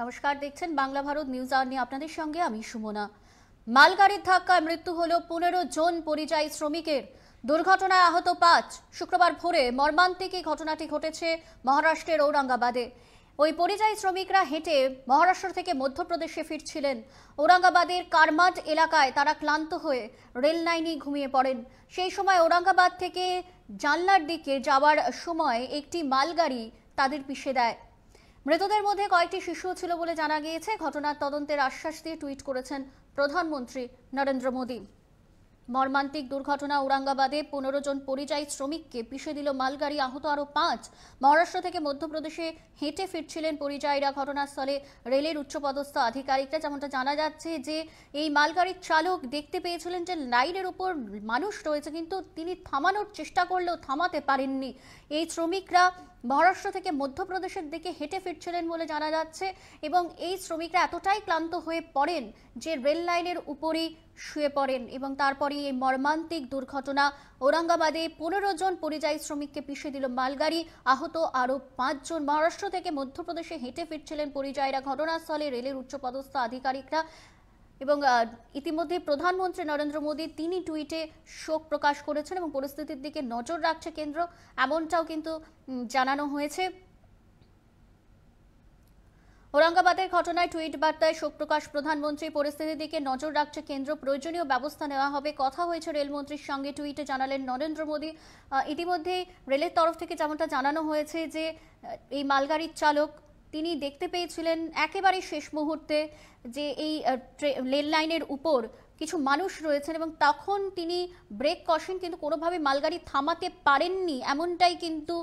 নমস্কার দেখছেন বাংলা ভারত নিউজ আর নিয়ে আপনাদের সঙ্গে আমি সুমনা মালগাড়ির ধাক্কায় মৃত্যু হল পনেরো জন পরিযায়ী শ্রমিকের দুর্ঘটনায় আহত পাঁচ শুক্রবার ভোরে মর্মান্তিক ঘটনাটি ঘটেছে মহারাষ্ট্রের ঔরঙ্গাবাদে ওই পরিযায়ী শ্রমিকরা হেঁটে মহারাষ্ট্র থেকে মধ্যপ্রদেশে ফিরছিলেন ঔরঙ্গাবাদের কারমাট এলাকায় তারা ক্লান্ত হয়ে রেল লাইনে ঘুমিয়ে পড়েন সেই সময় ঔরঙ্গাবাদ থেকে জানলার দিকে যাওয়ার সময় একটি মালগাড়ি তাদের পিষে দেয় মৃতদের মধ্যে কয়েকটি শিশু ছিল বলে জানা গিয়েছে ঘটনার তদন্তের আশ্বাস দিয়ে টুইট করেছেন প্রধানমন্ত্রী নরেন্দ্র মোদী মর্মান্তিক দুর্ঘটনা ঔরঙ্গাবাদে পনেরো জন পরিযায়ী শ্রমিককে পিষে দিল মালগাড়ি আহত আরও পাঁচ মহারাষ্ট্র থেকে মধ্যপ্রদেশে হেঁটে ফিরছিলেন পরিযায়ীরা ঘটনাস্থলে রেলের উচ্চপদস্থ আধিকারিকরা যেমনটা জানা যাচ্ছে যে এই মালগাড়ির চালক দেখতে পেয়েছিলেন যে লাইনের উপর মানুষ রয়েছে কিন্তু তিনি থামানোর চেষ্টা করলেও থামাতে পারেননি এই শ্রমিকরা মহারাষ্ট্র থেকে মধ্যপ্রদেশের দিকে হেঁটে ফিরছিলেন বলে জানা যাচ্ছে এবং এই শ্রমিকরা এতটাই ক্লান্ত হয়ে পড়েন যে রেল লাইনের উপরেই শুয়ে পড়েন এবং তারপরে এই মর্মান্তিক দুর্ঘটনা ঔরঙ্গাবাদে পনেরো জন পরিযায়ী শ্রমিককে পিষে দিল মালগাড়ি আহত আরও পাঁচজন মহারাষ্ট্র থেকে মধ্যপ্রদেশে হেঁটে ফিরছিলেন পরিযায়ীরা ঘটনাস্থলে রেলের উচ্চপদস্থ আধিকারিকরা এবং ইতিমধ্যে প্রধানমন্ত্রী নরেন্দ্র মোদী তিনি টুইটে শোক প্রকাশ করেছেন এবং পরিস্থিতির দিকে নজর রাখছে কেন্দ্র এমনটাও কিন্তু জানানো হয়েছে ঔরঙ্গাবাদের ঘটনায় টুইট বার্তায় শোক প্রকাশ প্রধানমন্ত্রী পরিস্থিতির দিকে নজর রাখছে কেন্দ্র প্রয়োজনীয় ব্যবস্থা নেওয়া হবে কথা হয়েছে রেলমন্ত্রীর সঙ্গে টুইটে জানালেন নরেন্দ্র মোদী ইতিমধ্যেই রেলের তরফ থেকে যেমনটা জানানো হয়েছে যে এই মালগাড়ির চালক তিনি দেখতে পেয়েছিলেন একেবারে শেষ মুহূর্তে যে এই রেল লাইনের উপর কিছু মানুষ রয়েছেন এবং তখন তিনি ব্রেক কষেন কিন্তু কোনোভাবে মালগাড়ি থামাতে পারেননি এমনটাই কিন্তু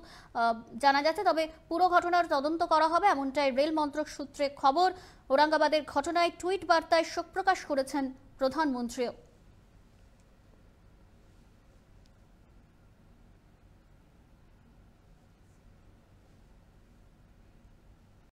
জানা যাচ্ছে তবে পুরো ঘটনার তদন্ত করা হবে এমনটাই রেল মন্ত্রক সূত্রে খবর ঔরঙ্গাবাদের ঘটনায় টুইট বার্তায় শোক প্রকাশ করেছেন প্রধানমন্ত্রীও